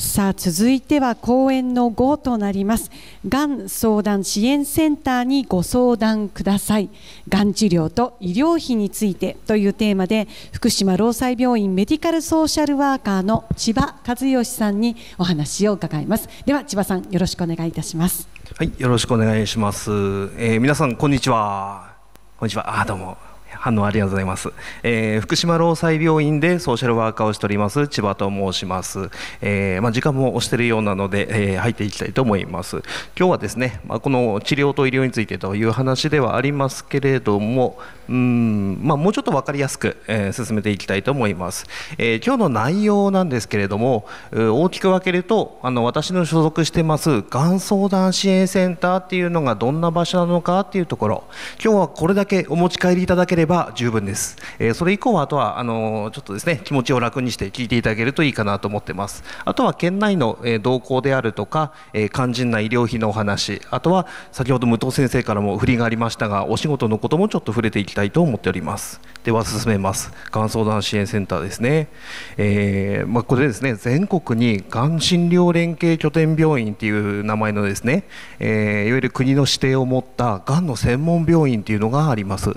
さあ続いては講演の5となりますがん相談支援センターにご相談くださいがん治療と医療費についてというテーマで福島労災病院メディカルソーシャルワーカーの千葉和義さんにお話を伺いますでは千葉さんよろしくお願いいたしますはいよろしくお願いします、えー、皆さんこんにちはこんにちはあどうも反応ありがとうございます、えー、福島労災病院でソーシャルワーカーをしております千葉と申します、えー、まあ、時間も押しているようなので、えー、入っていきたいと思います今日はですね、まあ、この治療と医療についてという話ではありますけれどもうん、まあ、もうちょっと分かりやすく、え進めていきたいと思います、え今日の内容なんですけれども大きく分けるとあの私の所属してますがん相談支援センターっていうのがどんな場所なのかっていうところ今日はこれだけお持ち帰りいただければば十分です、えそれ以降はあとはあのちょっとですね気持ちを楽にして聞いていただけるといいかなと思ってますあとは県内の、え動向であるとか、え肝心な医療費のお話あとは先ほど武藤先生からも振りがありましたがお仕事のこともちょっと触れていきたいと思っておりますでは進めますがん相談支援センターですね、えー、まあ、これですね全国にがん診療連携拠点病院っていう名前のですね、えー、いわゆる国の指定を持ったがんの専門病院っていうのがあります、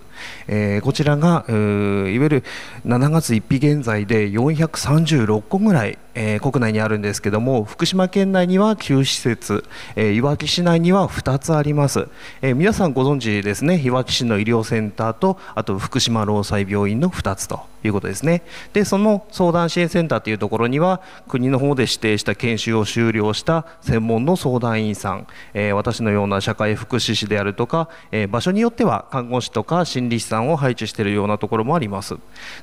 えーこちらがいわゆる7月1日現在で436個ぐらいえー、国内にあるんですけども福島県内には9施設、えー、いわき市内には2つあります、えー、皆さんご存知ですねいわき市の医療センターとあと福島労災病院の2つということですねでその相談支援センターというところには国の方で指定した研修を終了した専門の相談員さん、え私のような社会福祉士であるとか、え場所によっては看護師とか心理師さんを配置しているようなところもあります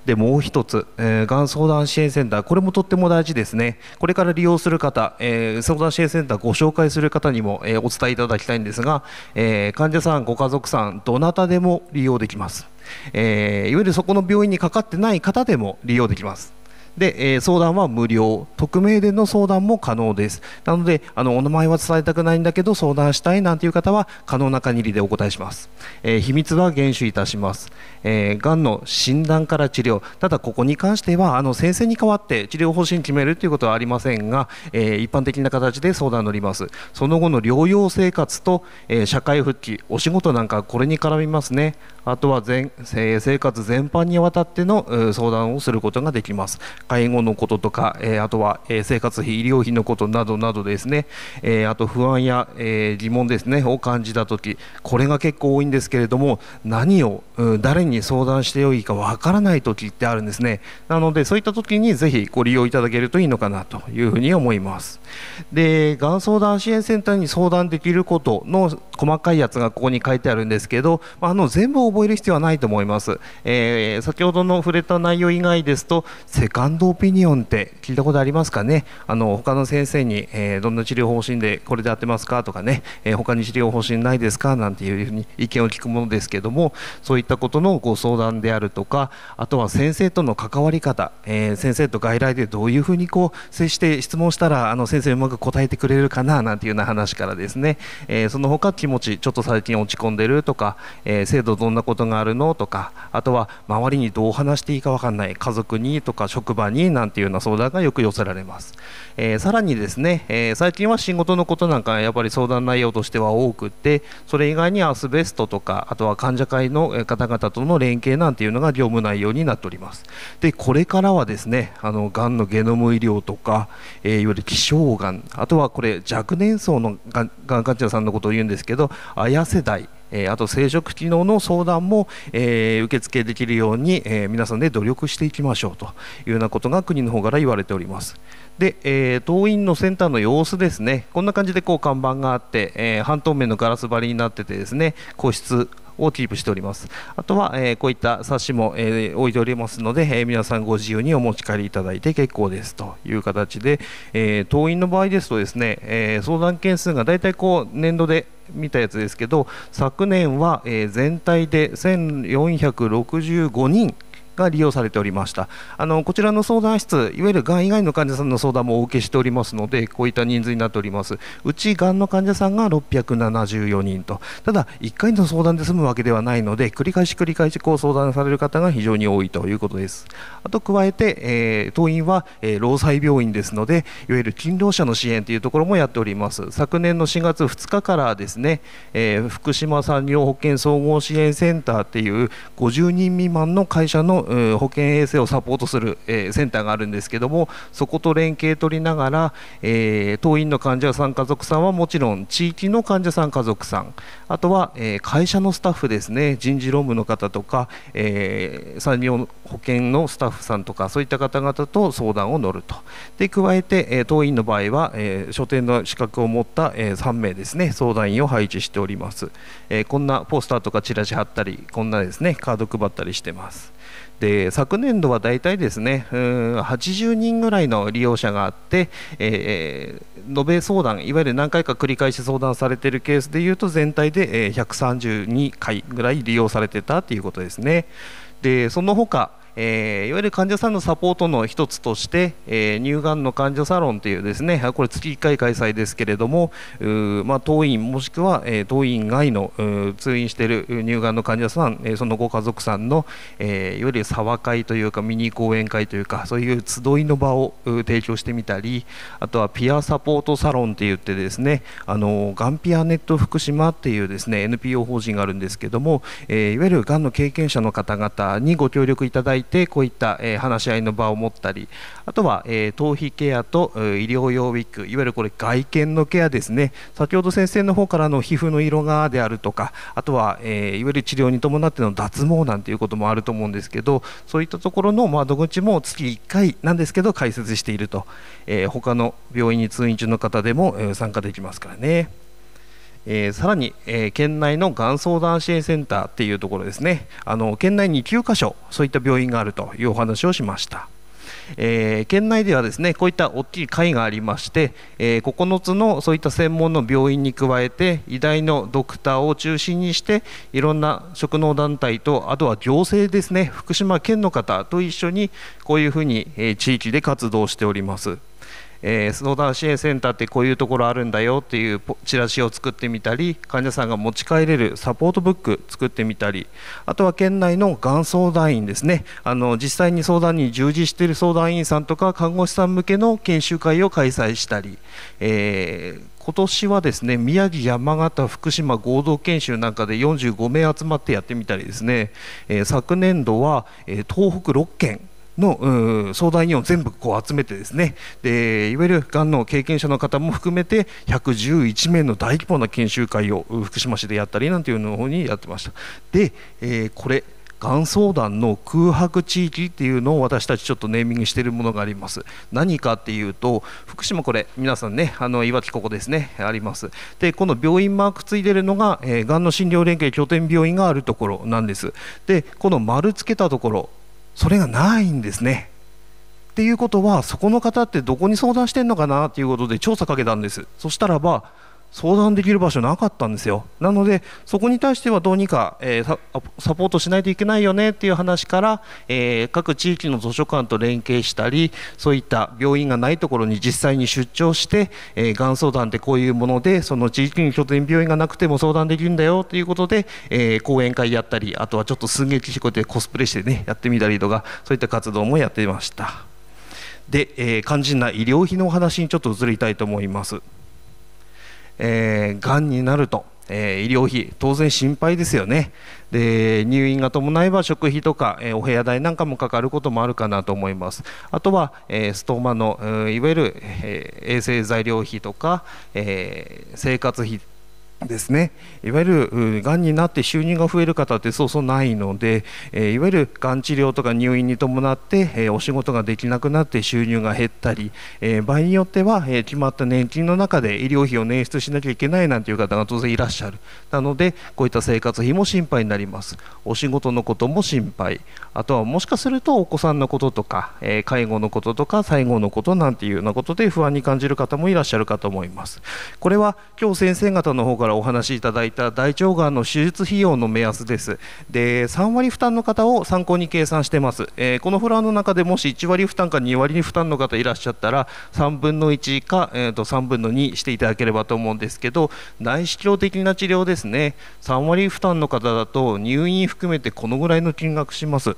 でもう一つ、えがん相談支援センターこれもとっても大事ですねこれから利用する方、えー、相談支援センターご紹介する方にも、えー、お伝えいただきたいんですが、えー、患者さんご家族さんどなたでも利用できます、えいわゆるそこの病院にかかってない方でも利用できますで、えー、相談は無料匿名での相談も可能ですなのであのお名前は伝えたくないんだけど相談したいなんていう方は可能な限りでお答えします、えー、秘密は厳守いたします、えー、がんの診断から治療ただここに関してはあの先生に代わって治療方針決めるということはありませんが、え一般的な形で相談乗りますその後の療養生活と、え社会復帰お仕事なんかこれに絡みますねあとは全、え生活全般にわたっての相談をすることができます介護のこととか、えあとは、え生活費医療費のことなどなどですね、えあと不安や、え疑問ですねを感じた時これが結構多いんですけれども何を、誰に相談してよいかわからない時ってあるんですねなのでそういった時にぜひご利用いただけるといいのかなというふうに思いますでがん相談支援センターに相談できることの細かいやつがここに書いてあるんですけど、まあの全部覚覚える必要はないと思います、えー、先ほどの触れた内容以外ですとセカンドオピニオンって聞いたことありますかねあの他の先生に、えー、どんな治療方針でこれで合ってますかとかね、えー、他に治療方針ないですかなんていうふうに意見を聞くものですけどもそういったことのご相談であるとかあとは先生との関わり方、えー、先生と外来でどういうふうにこう接して質問したらあの先生うまく答えてくれるかななんていうような話からですね、えー、その他気持ちちょっと最近落ち込んでるとか、えー、制度どんなことがあるのとかあとは周りにどう話していいか分かんない家族にとか職場になんていうような相談がよく寄せられます、えー、さらにですね、えー、最近は仕事のことなんかやっぱり相談内容としては多くってそれ以外にアスベストとかあとは患者会の方々との連携なんていうのが業務内容になっておりますでこれからはですねあのがんのゲノム医療とか、えー、いわゆる希少がんあとはこれ若年層のがん患者さんのことを言うんですけど綾世代えあと生殖機能の相談も、え受付できるように、え皆さんで努力していきましょうというようなことが国の方から言われております。で、えー、党員のセンターの様子ですね、こんな感じでこう看板があって、え半透明のガラス張りになっててですね、個室をキープしておりますあとは、えこういった冊子も、え置いておりますので、え皆さんご自由にお持ち帰りいただいて結構ですという形で、え党員の場合ですとですね、え相談件数が大体こう年度で見たやつですけど昨年は、え全体で1465人が利用されておりましたあのこちらの相談室いわゆるがん以外の患者さんの相談もお受けしておりますのでこういった人数になっておりますうちがんの患者さんが674人とただ1回の相談で済むわけではないので繰り返し繰り返しこう相談される方が非常に多いということですあと加えて、えー、当院は、えー、労災病院ですのでいわゆる勤労者の支援というところもやっております昨年の4月2日からですね、えー、福島産業保健総合支援センターっていう50人未満の会社の保健衛生をサポートする、えセンターがあるんですけどもそこと連携取りながら、え当院の患者さん家族さんはもちろん地域の患者さん家族さんあとは、え会社のスタッフですね人事労務の方とか、え産業保険のスタッフさんとかそういった方々と相談を乗るとで加えて、え当院の場合は、え書店の資格を持った、え3名ですね相談員を配置しております、えこんなポスターとかチラシ貼ったりこんなですねカード配ったりしてますで昨年度は大体ですねうん80人ぐらいの利用者があって、えー、延べ相談いわゆる何回か繰り返し相談されているケースでいうと全体で132回ぐらい利用されてたということですね。でその他えー、いわゆる患者さんのサポートの一つとして、えー、乳がんの患者サロンというですねこれ月1回開催ですけれども、まあ、当院もしくは、えー、当院外の通院している乳がんの患者さん、えー、そのご家族さんの、えー、いわゆる沢会というかミニ講演会というかそういう集いの場を提供してみたりあとはピアサポートサロンといってですねあのがんピアネット福島っていうですね NPO 法人があるんですけども、えー、いわゆるがんの経験者の方々にご協力いただいててこういった、え話し合いの場を持ったりあとは、え頭皮ケアと医療用ウィッグいわゆるこれ外見のケアですね先ほど先生の方からの皮膚の色がであるとかあとは、えいわゆる治療に伴っての脱毛なんていうこともあると思うんですけどそういったところの窓口も月1回なんですけど解説していると、え他の病院に通院中の方でも参加できますからね。えー、さらに、えー、県内のがん相談支援センターというところですねあの県内に9か所そういった病院があるというお話をしました。えー、県内ではですねこういった大きい会がありまして、えー、9つのそういった専門の病院に加えて医大のドクターを中心にしていろんな職能団体とあとは行政ですね福島県の方と一緒にこういうふうに、えー、地域で活動しております。えー、相談支援センターってこういうところあるんだよっていうチラシを作ってみたり患者さんが持ち帰れるサポートブック作ってみたりあとは県内のがん相談員ですねあの実際に相談に従事している相談員さんとか看護師さん向けの研修会を開催したり、えー今年はですね宮城、山形、福島合同研修なんかで45名集まってやってみたりですね、えー、昨年度は、えー、東北6県の相談員を全部こう集めてですねでいわゆるがんの経験者の方も含めて111名の大規模な研修会を福島市でやったりなんていうのにやってました。で、えー、これがん相談の空白地域っていうのを私たちちょっとネーミングしているものがあります何かっていうと福島これ皆さんねあのいわきここですねありますでこの病院マークついてるのが、えー、がんの診療連携拠点病院があるところなんですでこの丸つけたところそれがないんですね。っていうことはそこの方ってどこに相談してんのかなっていうことで調査かけたんですそしたらば相談できる場所なかったんですよなのでそこに対してはどうにか、えー、サポートしないといけないよねっていう話から、えー、各地域の図書館と連携したりそういった病院がないところに実際に出張して、えー、がん相談ってこういうものでその地域に拠点病院がなくても相談できるんだよということで、えー、講演会やったりあとはちょっと寸劇してこうやってコスプレしてねやってみたりとかそういった活動もやっていましたで、え肝心な医療費のお話にちょっと移りたいと思います。えー、がんになると、えー、医療費当然心配ですよねで入院が伴えば食費とか、えー、お部屋代なんかもかかることもあるかなと思いますあとは、えー、ストーマの、えー、いわゆる、えー、衛生材料費とか、えー、生活費ですね、いわゆるがんになって収入が増える方ってそうそうないので、えいわゆるがん治療とか入院に伴って、えお仕事ができなくなって収入が減ったり、え場合によっては、え決まった年金の中で医療費を捻出しなきゃいけないなんていう方が当然いらっしゃるなのでこういった生活費も心配になりますお仕事のことも心配あとはもしかするとお子さんのこととか、え介護のこととか最後のことなんていうようなことで不安に感じる方もいらっしゃるかと思いますこれは今日先生方の方からからお話しいただいた大腸がんの手術費用の目安ですで3割負担の方を参考に計算してます、えー、このフロアの中でもし1割負担か2割負担の方いらっしゃったら3分の1か、えー、と3分の2していただければと思うんですけど内視鏡的な治療ですね3割負担の方だと入院含めてこのぐらいの金額します、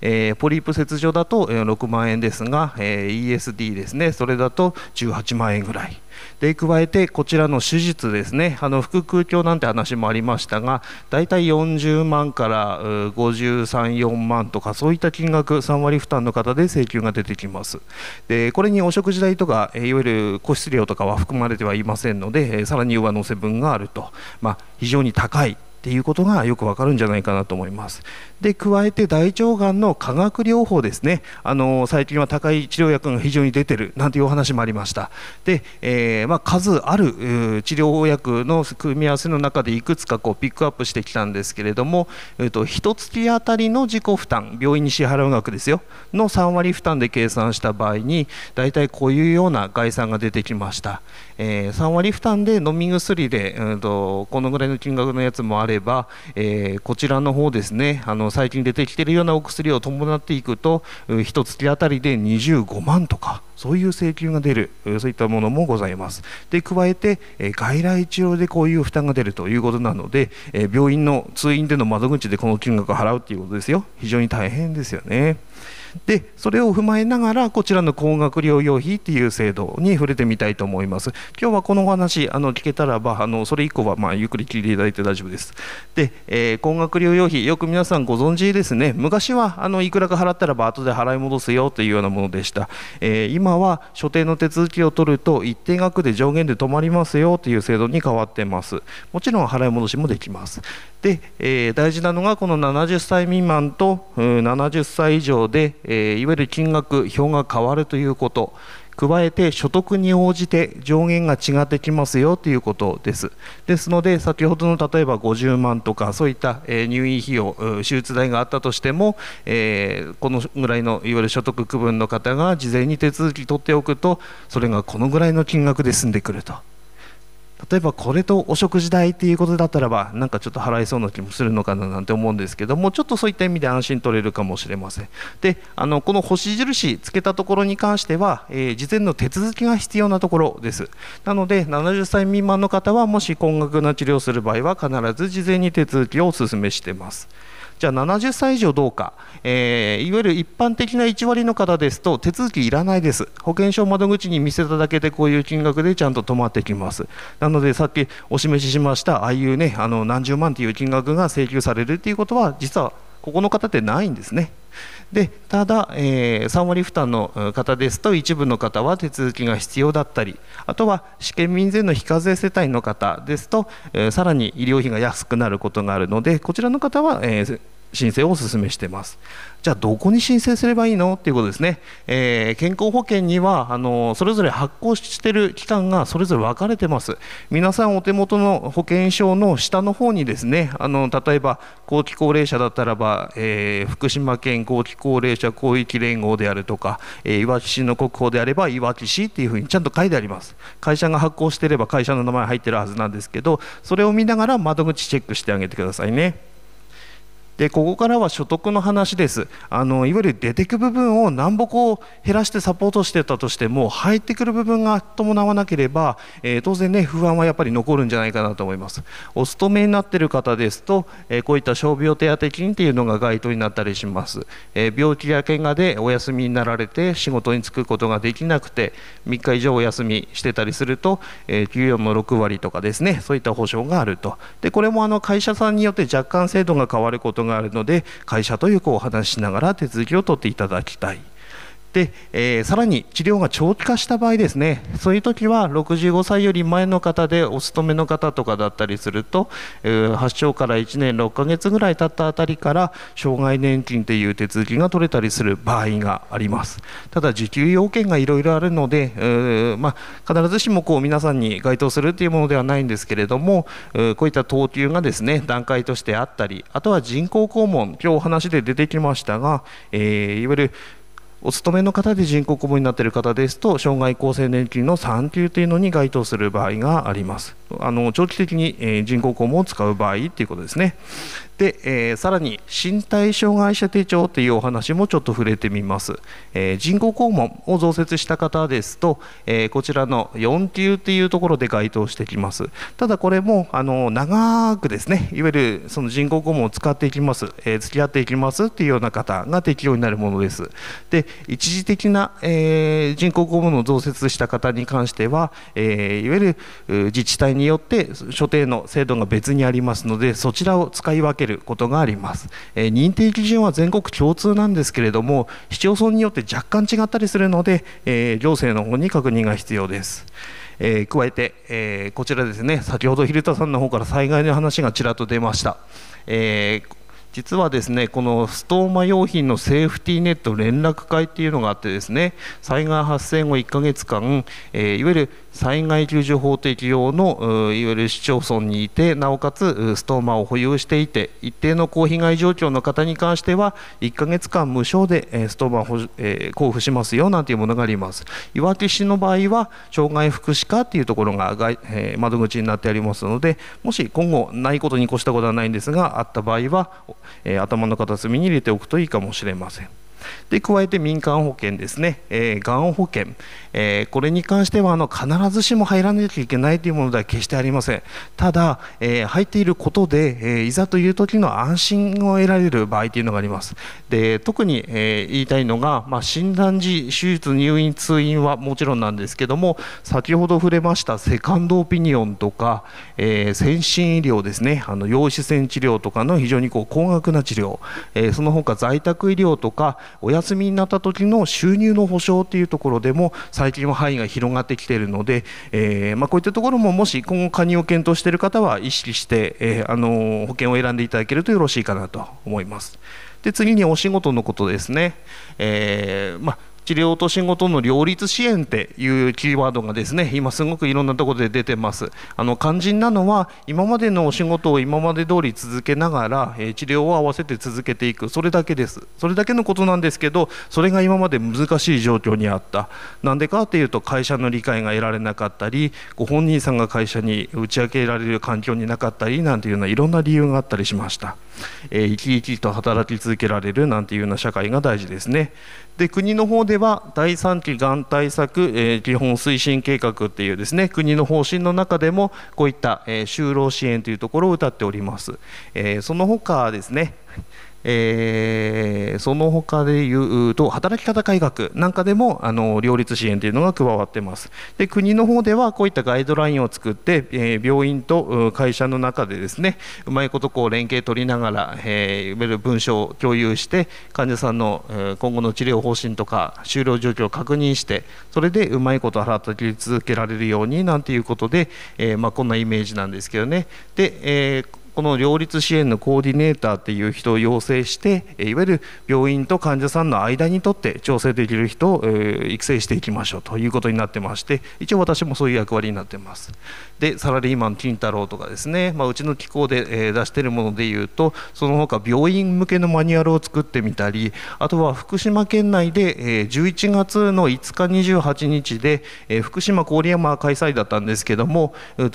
えー、ポリープ切除だと6万円ですが、えー、ESD ですねそれだと18万円ぐらいで加えてこちらの手術ですねあの腹腔鏡なんて話もありましたが大体40万から534万とかそういった金額3割負担の方で請求が出てきますでこれにお食事代とかいわゆる個室料とかは含まれてはいませんのでさらに上乗せ分があると、まあ、非常に高いっていうことがよくわかるんじゃないかなと思います。で加えて大腸がんの化学療法ですねあの最近は高い治療薬が非常に出てるなんていうお話もありましたで、えー、まあ、数ある治療薬の組み合わせの中でいくつかこうピックアップしてきたんですけれども、えーと、1月当たりの自己負担病院に支払う額ですよの3割負担で計算した場合に大体こういうような概算が出てきました、えー、3割負担で飲み薬で、うんと、とこのぐらいの金額のやつもあれば、えー、こちらの方ですねあの最近出てきているようなお薬を伴っていくと1月あたりで25万とかそういう請求が出るそういったものもございますで加えて外来治療でこういう負担が出るということなので病院の通院での窓口でこの金額を払うということですよ非常に大変ですよね。でそれを踏まえながらこちらの高額療養費っていう制度に触れてみたいと思います今日はこのお話あの聞けたらばあのそれ以降はまあゆっくり聞いていただいて大丈夫ですで、えー、高額療養費よく皆さんご存知ですね昔はあのいくらか払ったらば後で払い戻すよというようなものでした、えー、今は所定の手続きを取ると一定額で上限で止まりますよという制度に変わってますもちろん払い戻しもできますで、えー、大事なのがこの70歳未満と70歳以上でえいわゆる金額、表が変わるということ、加えて所得に応じて上限が違ってきますよということです。ですので、先ほどの例えば50万とか、そういった入院費用、手術代があったとしても、えこのぐらいのいわゆる所得区分の方が事前に手続き取っておくと、それがこのぐらいの金額で済んでくると。例えばこれとお食事代っていうことだったらばなんかちょっと払いそうな気もするのかななんて思うんですけどもちょっとそういった意味で安心取れるかもしれませんであのこの星印つけたところに関しては、えー、事前の手続きが必要なところですなので70歳未満の方はもし高額な治療をする場合は必ず事前に手続きをお勧めしてます。じゃあ70歳以上どうか、えー、いわゆる一般的な1割の方ですと手続きいらないです保険証窓口に見せただけでこういう金額でちゃんと止まってきますなのでさっきお示ししましたああいうねあの何十万という金額が請求されるということは実はここの方ってないんですね。でただ、えー、3割負担の方ですと一部の方は手続きが必要だったりあとは試験民税の非課税世帯の方ですと、えー、さらに医療費が安くなることがあるのでこちらの方は、えー申請をお勧めしてます。じゃあどこに申請すればいいのっていうことですね。えー、健康保険にはあのそれぞれ発行してる期間がそれぞれ分かれてます。皆さんお手元の保険証の下の方にですね、あの例えば後期高齢者だったらば、えー、福島県後期高齢者広域連合であるとか、えー、いわき市の国宝であればいわき市っていうふうにちゃんと書いてあります。会社が発行していれば会社の名前入ってるはずなんですけど、それを見ながら窓口チェックしてあげてくださいね。でここからは所得の話ですあのいわゆる出てく部分を南ぼを減らしてサポートしてたとしても入ってくる部分が伴わなければ、えー、当然ね不安はやっぱり残るんじゃないかなと思いますお勤めになってる方ですと、えー、こういった傷病手当金っていうのが該当になったりします、えー、病気や怪我でお休みになられて仕事に就くことができなくて3日以上お休みしてたりすると、え給与の6割とかですねそういった保証があるとでこれもあの会社さんによって若干制度が変わることがあるので会社とよくお話ししながら手続きを取っていただきたいで、えー、さらに治療が長期化した場合ですねそういう時は65歳より前の方でお勤めの方とかだったりすると、えー、発症から1年6ヶ月ぐらい経ったあたりから障害年金という手続きが取れたりする場合がありますただ受給要件がいろいろあるので、えまあ、必ずしもこう皆さんに該当するというものではないんですけれども、えこういった等級がですね段階としてあったりあとは人工肛門今日お話で出てきましたが、えいわゆるお勤めの方で人工顧問になっている方ですと、障害厚生年金の産休というのに該当する場合があります。あの長期的に人工顧問を使う場合ということですね。で、えー、さらに身体障害者手帳というお話もちょっと触れてみます、えー、人工肛門を増設した方ですと、えー、こちらの4級っていうところで該当してきますただこれもあの長くですねいわゆるその人工肛門を使っていきます、えー、付き合っていきますっていうような方が適用になるものですで一時的な、え人工肛門を増設した方に関しては、えいわゆる自治体によって所定の制度が別にありますのでそちらを使い分けることがあります、えー、認定基準は全国共通なんですけれども市町村によって若干違ったりするので、えー、行政の方に確認が必要です。えー、加えて、えー、こちらですね先ほど蛭田さんの方から災害の話がちらっと出ました、えー実はですねこのストーマ用品のセーフティーネット連絡会っていうのがあってですね災害発生後1ヶ月間、えー、いわゆる災害救助法適用のいわゆる市町村にいてなおかつストーマを保有していて一定の被害状況の方に関しては1ヶ月間無償でストーマを、え交付しますよなんていうものがありますいわき市の場合は障害福祉課っていうところが、え窓口になってありますのでもし今後ないことに越したことはないんですがあった場合はえ頭の片隅に入れておくといいかもしれません。で加えて民間保険ですね、えー、がん保険、えー、これに関してはあの必ずしも入らなきゃいけないというものでは決してありませんただ、えー、入っていることで、えー、いざという時の安心を得られる場合というのがありますで特に、えー、言いたいのが、まあ、診断時手術入院通院はもちろんなんですけども先ほど触れましたセカンドオピニオンとか、えー、先進医療ですねあの陽子線治療とかの非常にこう高額な治療、えー、その他在宅医療とかお休みになった時の収入の保障っていうところでも最近は範囲が広がってきているので、えー、まあ、こういったところももし今後加入を検討している方は意識して、えー、あの保険を選んでいただけるとよろしいかなと思います。で次にお仕事のことですね、えー、まあ、治療と仕事の両立支援っていうキーワードがですね今すごくいろんなところで出てますあの肝心なのは今までのお仕事を今まで通り続けながら、え治療を合わせて続けていくそれだけですそれだけのことなんですけどそれが今まで難しい状況にあったなんでかっていうと会社の理解が得られなかったりご本人さんが会社に打ち明けられる環境になかったりなんていうようないろんな理由があったりしました、えー、生き生きと働き続けられるなんていうような社会が大事ですねで国の方では第3期がん対策、えー、基本推進計画っていうですね国の方針の中でもこういった、えー、就労支援というところを謳っております、えー、その他ですねえー、その他でいうと働き方改革なんかでもあの両立支援というのが加わってますで国の方ではこういったガイドラインを作って、えー、病院と会社の中でですねうまいことこう連携取りながら、えー、文書を共有して患者さんの今後の治療方針とか就労状況を確認してそれでうまいこと働き続けられるようになんていうことで、えーまあ、こんなイメージなんですけどねで、えーこの両立支援のコーディネーターっていう人を養成していわゆる病院と患者さんの間にとって調整できる人を育成していきましょうということになってまして一応私もそういう役割になってますでサラリーマン金太郎とかですね、まあ、うちの機構で出してるものでいうとその他病院向けのマニュアルを作ってみたりあとは福島県内で11月の5日28日で福島郡山開催だったんですけども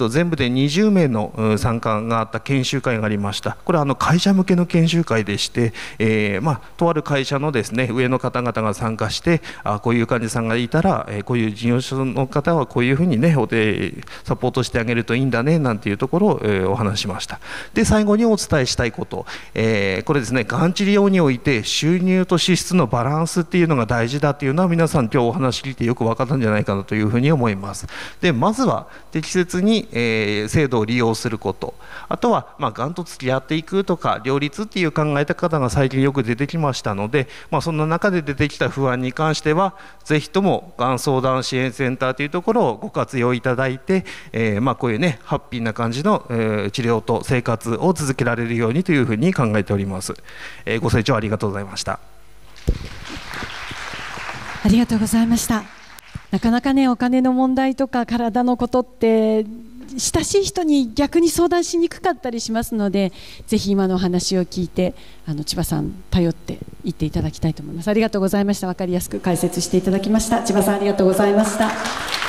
全部で20名の参加があった研修修会がありましたこれはあの会社向けの研修会でして、えー、まあ、とある会社のですね上の方々が参加してあこういう患者さんがいたら、えこういう事業所の方はこういうふうにねお手サポートしてあげるといいんだねなんていうところを、えお話しましたで最後にお伝えしたいこと、えー、これですねがん治療において収入と支出のバランスっていうのが大事だっていうのは皆さん今日お話聞いてよく分かったんじゃないかなというふうに思いますでまずは適切に、えー、制度を利用することあとは、まあ、がんと付き合っていくとか両立っていう考えた方が最近よく出てきましたので、まあ、そんな中で出てきた不安に関してはぜひともがん相談支援センターというところをご活用いただいて、えー、まあ、こういうねハッピーな感じの、えー、治療と生活を続けられるようにというふうに考えております。えご清聴ありがとうございましたありがとうございました。なかなかねお金の問題とか体のことって親しい人に逆に相談しにくかったりしますのでぜひ今のお話を聞いてあの千葉さん頼って行っていただきたいと思いますありがとうございました分かりやすく解説していただきました千葉さんありがとうございました